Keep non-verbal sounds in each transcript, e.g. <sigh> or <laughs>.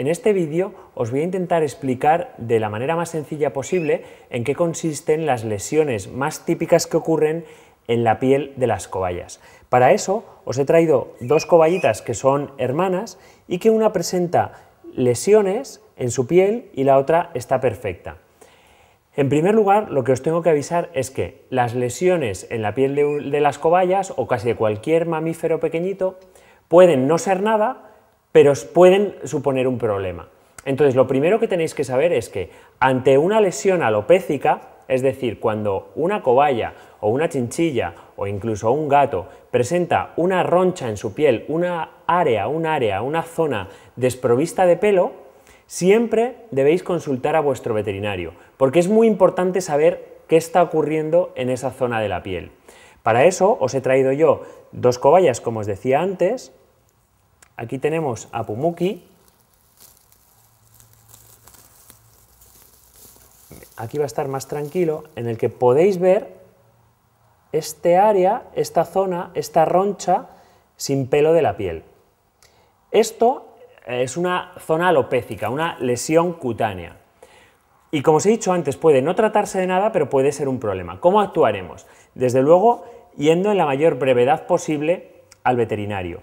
En este vídeo os voy a intentar explicar de la manera más sencilla posible en qué consisten las lesiones más típicas que ocurren en la piel de las cobayas. Para eso os he traído dos cobayitas que son hermanas y que una presenta lesiones en su piel y la otra está perfecta. En primer lugar, lo que os tengo que avisar es que las lesiones en la piel de, de las cobayas o casi de cualquier mamífero pequeñito pueden no ser nada, pero os pueden suponer un problema. Entonces, lo primero que tenéis que saber es que ante una lesión alopécica, es decir, cuando una cobaya o una chinchilla o incluso un gato presenta una roncha en su piel, una área, un área, una zona desprovista de pelo, siempre debéis consultar a vuestro veterinario, porque es muy importante saber qué está ocurriendo en esa zona de la piel. Para eso os he traído yo dos cobayas, como os decía antes, Aquí tenemos a Pumuki. Aquí va a estar más tranquilo, en el que podéis ver este área, esta zona, esta roncha sin pelo de la piel. Esto es una zona alopécica, una lesión cutánea. Y como os he dicho antes, puede no tratarse de nada, pero puede ser un problema. ¿Cómo actuaremos? Desde luego, yendo en la mayor brevedad posible al veterinario.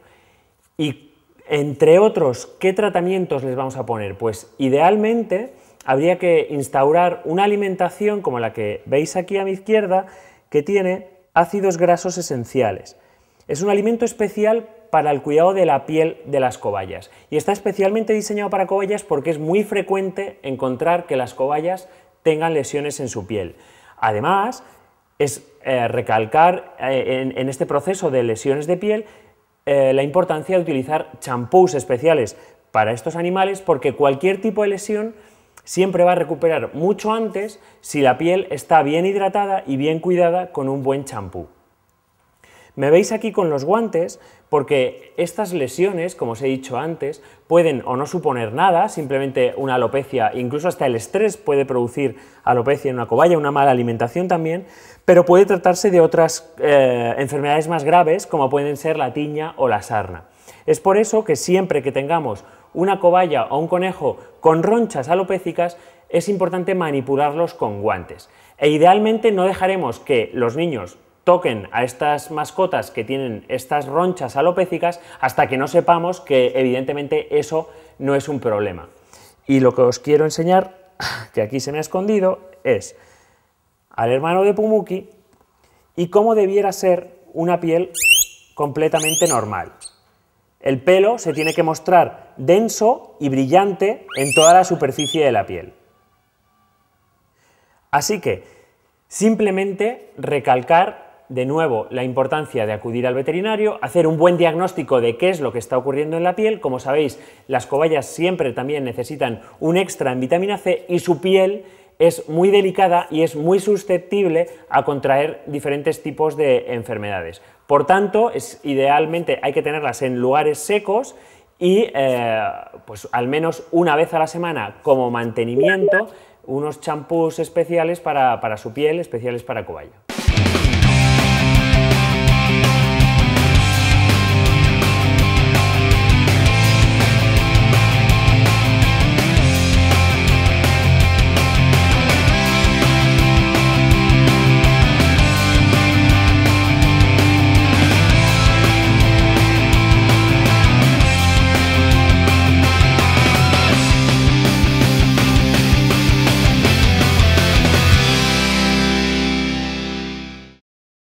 Y entre otros, ¿qué tratamientos les vamos a poner? Pues idealmente habría que instaurar una alimentación como la que veis aquí a mi izquierda, que tiene ácidos grasos esenciales. Es un alimento especial para el cuidado de la piel de las cobayas y está especialmente diseñado para cobayas porque es muy frecuente encontrar que las cobayas tengan lesiones en su piel. Además, es eh, recalcar eh, en este proceso de lesiones de piel eh, la importancia de utilizar champús especiales para estos animales porque cualquier tipo de lesión siempre va a recuperar mucho antes si la piel está bien hidratada y bien cuidada con un buen champú. Me veis aquí con los guantes porque estas lesiones, como os he dicho antes, pueden o no suponer nada, simplemente una alopecia, incluso hasta el estrés puede producir alopecia en una cobaya, una mala alimentación también, pero puede tratarse de otras eh, enfermedades más graves como pueden ser la tiña o la sarna. Es por eso que siempre que tengamos una cobaya o un conejo con ronchas alopécicas, es importante manipularlos con guantes. E idealmente no dejaremos que los niños toquen a estas mascotas que tienen estas ronchas alopécicas hasta que no sepamos que evidentemente eso no es un problema. Y lo que os quiero enseñar, <laughs> que aquí se me ha escondido, es al hermano de Pumuki y cómo debiera ser una piel completamente normal. El pelo se tiene que mostrar denso y brillante en toda la superficie de la piel. Así que simplemente recalcar de nuevo la importancia de acudir al veterinario, hacer un buen diagnóstico de qué es lo que está ocurriendo en la piel. Como sabéis, las cobayas siempre también necesitan un extra en vitamina C y su piel es muy delicada y es muy susceptible a contraer diferentes tipos de enfermedades. Por tanto, es, idealmente hay que tenerlas en lugares secos y eh, pues al menos una vez a la semana como mantenimiento unos champús especiales para, para su piel, especiales para cobaya.